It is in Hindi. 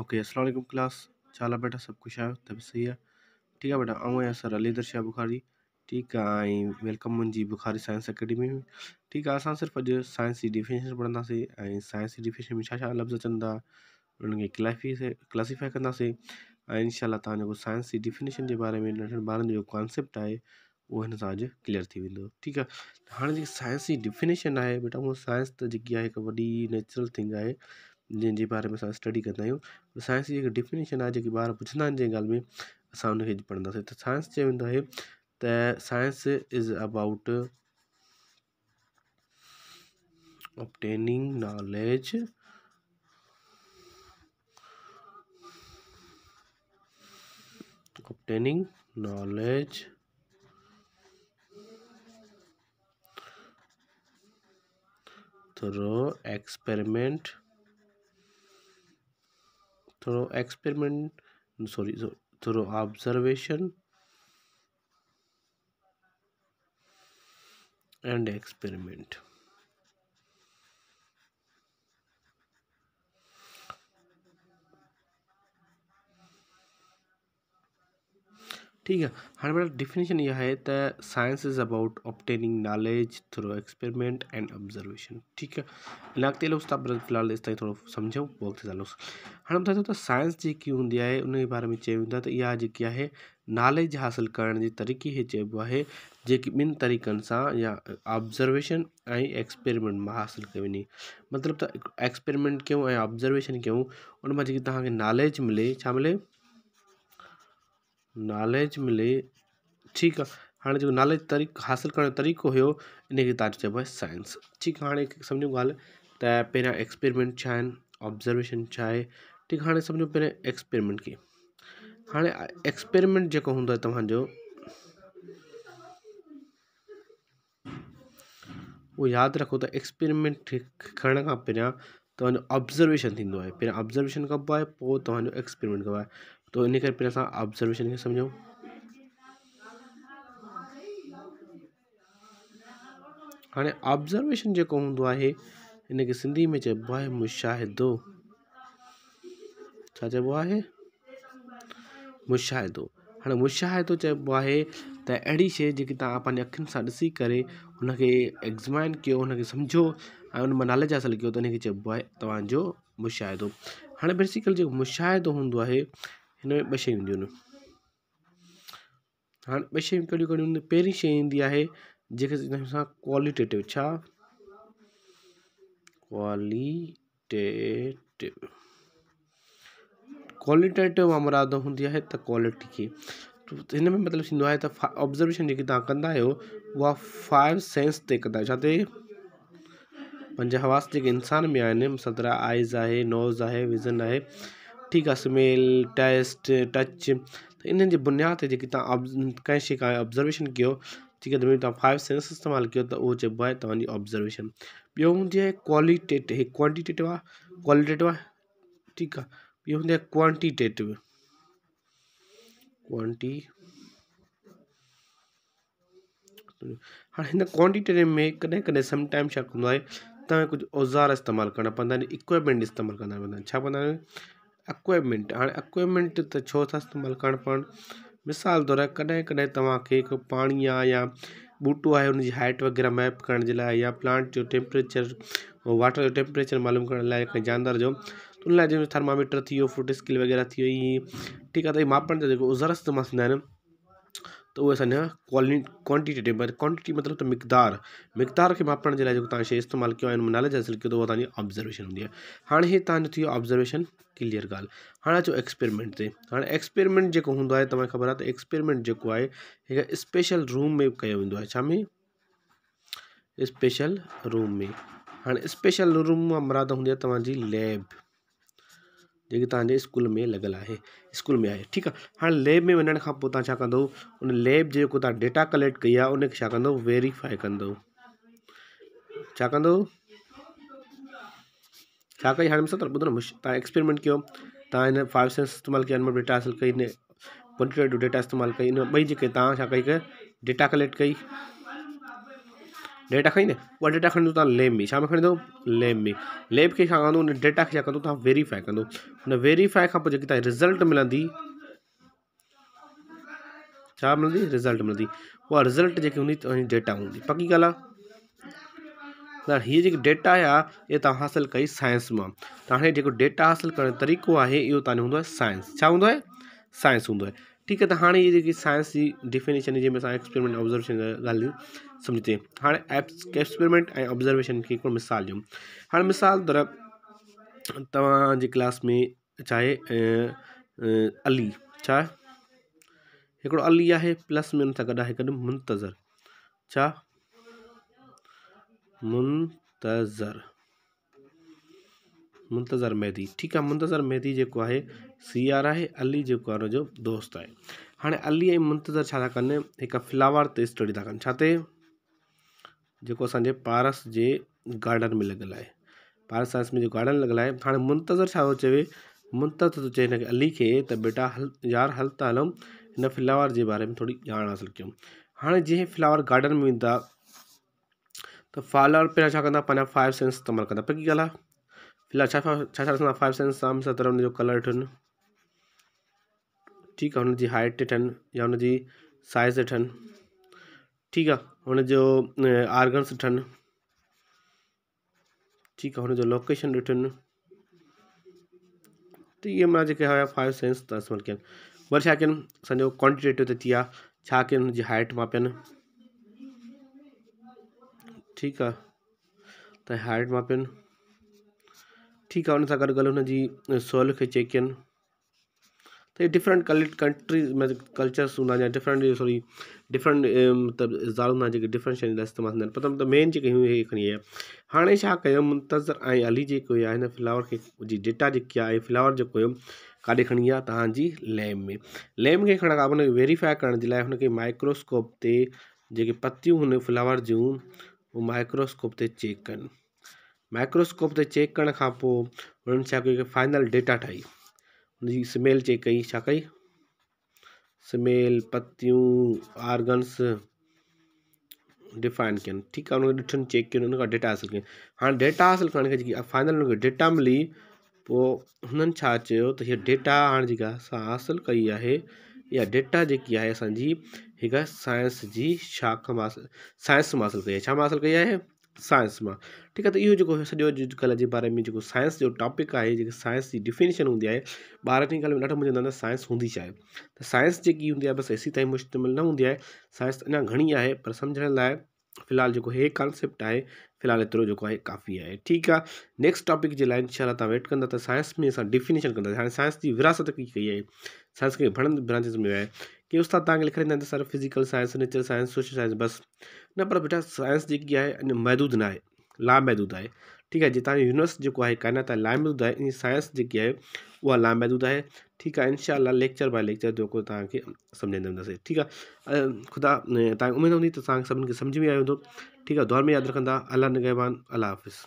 ओके अस्सलाम क्लास చాలా बेटा सब कुछ आयो तब सही है ठीक है बेटा आऊं आहियां सर अलीदर शाह बुखारी ठीक है ऐं वेलकम मुंहिंजी बुखारी साइंस अकेडमी में ठीक है असां सिर्फ अॼु साइंस जी डिफिनेशन पढ़ंदासीं साइंस जी डिफिनेशन में लफ़्ज़ अचनि था उन्हनि खे क्लाइफी इनशाला तव्हां साइंस जी डिफिनेशन के बारे में नंढनि कॉन्सेप्ट है वो हिन सां अॼु क्लियर थी वेंदो ठीकु आहे हाणे जेकी साइंस जी डिफिनेशन है बेटा वो साइंस त तो जेकी आहे हिकु वॾी नेचुरल थिंग है जिनके बारे में स्टडी कंदा साइंस की जेकी डिफिनेशन आहे जेकी ॿार पुछंदा में अस उन पढ़ा तो साइंस चाहिए वेंदो त science is about obtaining knowledge obtaining knowledge through experiment through experiment sorry so through observation and experiment ठीक है हमारा डिफिनेशन यह है the science is about obtaining knowledge through experiment and observation ठीक है लागते लोग फिलहाल इस तरह थोरो सम्झूं पोइ अॻिते हलूं हाणे साइंस जी होंगी आहे उनजे बारे में चाहिए वेंदो आहे त इहा नॉलेज हासिल करण जी तरीक़े खे चइबो आहे जेकी ॿिनि तरीक़नि सां या ऑब्ज़र्वेशन एक्सपेरिमेंट में हासिल कई वञे मतिलबु त एक्सपेरिमेंट क्यों ऐं ऑब्ज़र्वेशन क्यों उन नॉलेज मिले मिले नॉलेज मिले ठीक है हाँ जो नॉलेज तरीक़ो हासिल करण तरीक़ो हुयो इनखे तव्हां चब साइंस ठीक हाँ समझो सम्झूं ॻाल्हि एक्सपेरिमेंट ऑब्ज़र्वेशन छा ठीक ठीकु समझो सम्झो एक्सपेरिमेंट की हाँ एक्सपेरिमेंट जो हों आहे तव्हांजो उहो रखो तो एक्सपेरिमेंट करण खां पहिरियां तो ऑब्ज़र्वेशन थींदो आहे पहिरियों ऑब्ज़र्वेशन कब आहे पोइ एक्सपेरिमेंट कबो आहे त इन करे पहिरियों ऑब्ज़र्वेशन खे सम्झूं हाणे ऑब्ज़र्वेशन जो हूंदो आहे सिंधी में चइबो आहे मुशाहिदो छा चइबो मुशाहिदो हाणे मुशाहिदो चइबो आहे त अहिड़ी शइ जेकी तव्हां पंहिंजी अखियुनि सां ॾिसी करे हुनखे एग्ज़ामिन कयो हुनखे सम्झो ऐं हुन मां नालेज हासिलु कयो त हुनखे चइबो आहे तव्हांजो मुशाइदो हाणे बेसिकली में ॿ हाँ ईंदियूं आहिनि हाणे ॿ शयूं कहिड़ियूं कहिड़ियूं आहिनि पहिरीं शइ ईंदी आहे जेके असां क्वालिटेटिव क्वालिटेटिव क्वालिटेटिव मां मुराद हूंदी क्वालिटी खे तो में मतिलबु ऑब्ज़र्वेशन जी तव्हां कंदा फाइव सेंस से कंदा आहियो छा पंज हवास जेके इंसान में आहिनि मसां आइज़ है नोज़ है विज़न है ठीक है स्मेल टेस्ट टच त इन्हनि बुनियाद ते जेकी तव्हां ऑब्ज़ कंहिं ऑब्ज़र्वेशन कयो ठीकु आहे फाइव सेंस इस्तेमाल कयो त उहो ऑब्ज़र्वेशन बो हूंदी आहे क्वालिटेटिव क्वांटिटेटिव आहे क्वालिटेटिव ठीक है आहे ॿियो क्वांटिटेटिव क्वान्टी हाँ हिन क्वांटिटी में कॾहिं कॾहिं समटाइम छा हूंदो औज़ार इस्तेमाल करना पवंदा इक्विपमेंट इस्तेमाल करना पवंदा आहिनि इक्विपमेंट हाँ इक्विपमेंट त छो था इस्तेमालु करणु मिसाल तौर कॾहिं कॾहिं तव्हांखे हिकु पाणी आहे या ॿूटो आहे हुनजी हाइट वग़ैरह मैप करण जे या प्लांट जो टेम्परेचर वाटर जो टेम्परेचर मालूम करण जानवर जो उन जंहिंमें थर्मामीटर थी वियो फ़ुट स्केल वग़ैरह थी वई ठीकु आहे त इहे मापण जा जेको ओज़ार इस्तेमालु थींदा आहिनि त उहे असांजा क्वालि क्वांटिटेटिव मतिलबु क्वांटिटी मतिलबु त मिक़दारु मिक़दार खे मापण जे लाइ किया तव्हां शइ इस्तेमालु कयो आहे ऑब्ज़र्वेशन हूंदी हाँ ये हे ऑब्ज़र्वेशन क्लियर ॻाल्हि हाँ अचो एक्सपेरिमेंट ते हाँ एक्सपेरिमेंट जो हों आहे तव्हांखे एक्सपेरिमेंट जो है स्पेशल रूम में कयो वेंदो में स्पेशल रूम में हाँ स्पेशल रूम मुराद होंगी आहे लैब जी तव्हांजे स्कूल में लगल है स्कूल में आहे ठीकु आहे हाणे लैब में वन खां उन लैब जेको डेटा कलेक्ट कई है उनखे छा कंदव कई हाणे त ॿुधो न एक्सपेरिमेंट कयो तव्हां हिन फाइव सेंस इस्तेमालु कया डेटा हासिलु कई हिन डेटा इस्तेमालु कई हिन ॿई जेके तव्हां डेटा कलेक्ट कई डेटा खणी न उहा डेटा खणी तव्हां लेम में छा में खणंदव लैब में लैब खे छा उन डेटा खे छा कंदो तव्हां वेरीफाइ कंदव हुन वेरीफाय खां पोइ जेकी तव्हांखे रिसल्ट मिलंदी छा मिलंदी रिज़ल्ट मिलंदी उहा रिसल्ट जेकी हूंदी तव्हांजी डेटा हूंदी पकी ॻाल्हि आहे हीअ जेकी डेटा आहे इहा तव्हां हासिलु कई साइंस मां त हाणे जेको डेटा हासिल करण जो तरीक़ो आहे इहो तव्हांजो हूंदो आहे साइंस ठीक है तो हाँ ये साइंस की डिफिनेशन है असां एक्सपेरिमेंट ऑब्ज़र्वेशन गाल सम्झते हाणे एप्स एक्सपेरिमेंट ए ऑब्ज़र्वेशन खे मिसाल दूँ हाँ मिसाल तरह त्लास में चाहे अली छा अली है प्लस में उन सां मुंतज़र मुंतज़र मुंतज़रु मैदी ठीकु आहे मुंतज़रु मैदी जेको आहे सियारा आहे अली जेको आहे हुनजो दोस्त आहे हाणे अली ऐं मुंतज़र छा था कनि हिकु फ्लावर ते स्टडी था कनि छा ते जेको असांजे पारस जे गार्डन में लॻियल आहे पारस साइंस में जो गार्डन लॻियल आहे हाणे मुंतज़र छा थो चवे मुंतज़र थो चए अली खे त बेटा हल यार हल त हलूं हिन फ्लावर जे बारे में थोरी ॼाण हासिलु कयूं हाणे जीअं फ्लावर गार्डन में ईंदा त फ्लावर पहिरां छा कंदा पंहिंजा फाइव सेंस इस्तेमालु कंदा पई ॻाल्हि आहे फिलहाल छः छः फाइव सेंस शाम सत्रह हुन जो कलर अठनि ठीक है उनकी हाइट अथनि या हुनजी साइज़ अथनि ठीक है हुनजो आर्गन्स अथनि ठीक है उनको लोकेशन ॾिठनि तो ये मैं जो हुया फाइव सेंस ट्रांसफर कनि वरी छा कनि असांजो क्वांटिटेटिव ते थी आहे उनकी हाइट मापियन ठीक है तो हाइट मापियन ठीक है उन सां गॾु गॾु हुन जी सहुल खे चेक कनि त डिफरेंट कल कंट्रीज़ में कल्चर्स हूंदा या डिफरेंट सॉरी डिफरेंट मतलब इज़ार हूँ आहिनि जेके डिफरेंट शयुनि लाइ मेन जेके हुयूं इहे खणी आया मुंतज़र ऐं अली जेको फ्लावर के डेटा जेकी आहे फ्लावर जेको हुयो काॾे खणी लैम में लैम खे खणण खां पोइ हुनखे वेरीफाए करण जे माइक्रोस्कोप से जेके पतियूं हुन फ्लावर जो माइक्रोस्कोप से चेक कनि माइक्रोस्कोप से चेक करण खां फाइनल डेटा टाई उनकी स्मैल चेक कई छा कई स्मैल पतियूं ऑर्गन्स डिफाइन कयनि ठीक है हुनखे ॾिठनि चेक कयनि हुन डेटा हासिल कयनि हाणे डेटा हासिलु करण खां जेकी फाइनल हुनखे डेटा मिली पोइ उन्हें छा चयो त हीअ डेटा हाँ जेका असां हासिलु कई है या डेटा जेकी आहे असांजी हिकु साइंस जी शाख मां साइंस में हासिल कई है छा मां कई है साइंस मां ठीकु आहे त इहो जेको सॼो अॼु अॼुकल्ह जे बारे में जेको साइंस जो टॉपिक आहे जेको साइंस जी डिफिनेशन हूंदी आहे ॿारनि जी ॻाल्हि में ॾाढो मुझंदो आहे त हूंदी छा आहे त सायंस जेकी हूंदी आहे बसि एसी ताईं मुश्तमिल न हूंदी आहे साय्स अञा पर सम्झण लाइ फ़िलहाल जो हे कॉन्सेप्ट है फिलहाल एतरो जो है काफ़ी है ठीक है नेक्स्ट टॉपिक के लिए इनशाला तुम वेट कह साइंस में अस डिफिनेशन कंदासीं हाणे साइंस की विरासत की कई है साइंस के घड़े ब्रांचेस में है कि उस्ताद तक लिखा रहा sir physical science nature science social science बस न पर बेटा साइंस जी है महदूद ना है लामहदूद आहे ठीकु है जे तव्हांजो यूनिवर्स जेको आहे काइनात आहे लामहदूद आहे साइंस जी है उहा लामहदूद है ठीक है इनशाला लेक्चर बाय लेक्चर जो तक समझे वेंदासीं ठीकु आहे ख़ुदा तव्हांखे उम्मीद हूँ तो तव्हांखे सभिनि खे में आया हूंदो तो। ठीकु आहे दुआ में याद रखा अल्लाह निगहबान अल्लाह हाफ़िज़